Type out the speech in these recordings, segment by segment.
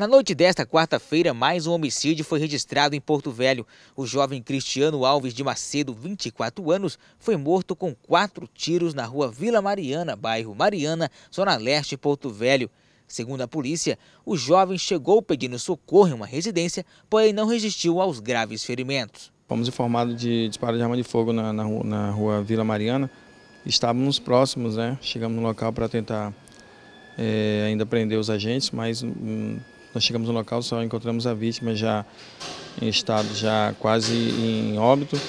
Na noite desta quarta-feira, mais um homicídio foi registrado em Porto Velho. O jovem Cristiano Alves de Macedo, 24 anos, foi morto com quatro tiros na rua Vila Mariana, bairro Mariana, zona leste de Porto Velho. Segundo a polícia, o jovem chegou pedindo socorro em uma residência, porém não resistiu aos graves ferimentos. Fomos informados de disparo de arma de fogo na, na, rua, na rua Vila Mariana. Estávamos próximos, né? Chegamos no local para tentar é, ainda prender os agentes, mas hum, nós chegamos no local, só encontramos a vítima já em estado já quase em óbito.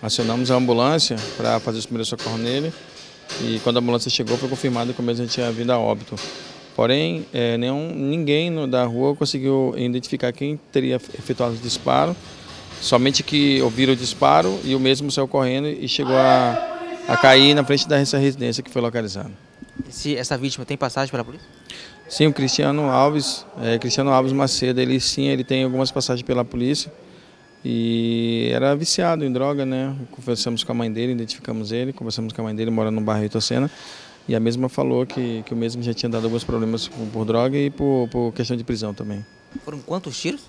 Acionamos a ambulância para fazer os primeiros socorros nele e quando a ambulância chegou foi confirmado que o mesmo tinha vindo a óbito. Porém, é, nenhum, ninguém no, da rua conseguiu identificar quem teria efetuado o disparo, somente que ouviram o disparo e o mesmo saiu correndo e chegou a, a cair na frente dessa residência que foi localizada. essa vítima tem passagem pela polícia? Sim, o Cristiano Alves, é, Cristiano Alves Macedo, ele sim, ele tem algumas passagens pela polícia e era viciado em droga, né? Conversamos com a mãe dele, identificamos ele, conversamos com a mãe dele, mora no bairro Itocena e a mesma falou que, que o mesmo já tinha dado alguns problemas por, por droga e por, por questão de prisão também. Foram quantos tiros?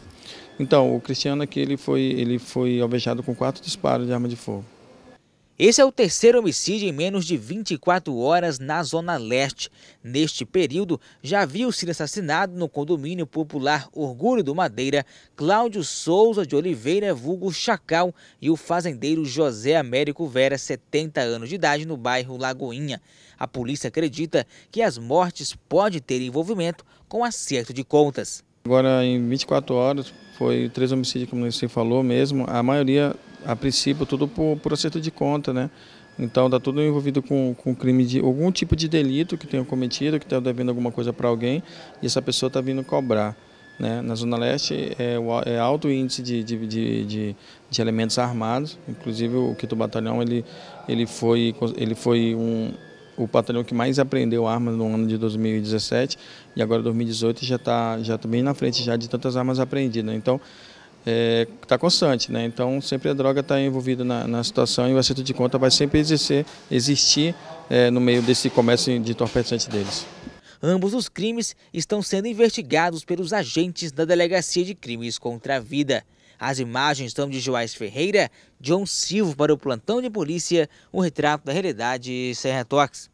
Então, o Cristiano aqui, ele foi, ele foi alvejado com quatro disparos de arma de fogo. Esse é o terceiro homicídio em menos de 24 horas na Zona Leste. Neste período, já viu sido assassinado no condomínio popular Orgulho do Madeira, Cláudio Souza de Oliveira, vulgo Chacal, e o fazendeiro José Américo Vera, 70 anos de idade, no bairro Lagoinha. A polícia acredita que as mortes podem ter envolvimento com acerto de contas. Agora, em 24 horas, foi três homicídios, como você falou mesmo, a maioria a princípio, tudo por, por acerto de conta, né? Então está tudo envolvido com, com crime de algum tipo de delito que tenha cometido, que tenha devendo alguma coisa para alguém e essa pessoa está vindo cobrar. Né? Na Zona Leste é, é alto índice de, de, de, de, de elementos armados, inclusive o quinto batalhão ele, ele foi, ele foi um, o batalhão que mais apreendeu armas no ano de 2017 e agora 2018 já está já tá bem na frente já de tantas armas apreendidas. Né? Então está é, tá constante, né? Então sempre a droga está envolvida na, na, situação e o acerto de conta vai sempre exercer, existir é, no meio desse comércio de entorpecente deles. Ambos os crimes estão sendo investigados pelos agentes da Delegacia de Crimes contra a Vida. As imagens são de Joás Ferreira, John Silva para o plantão de polícia, um retrato da realidade Serra Tox.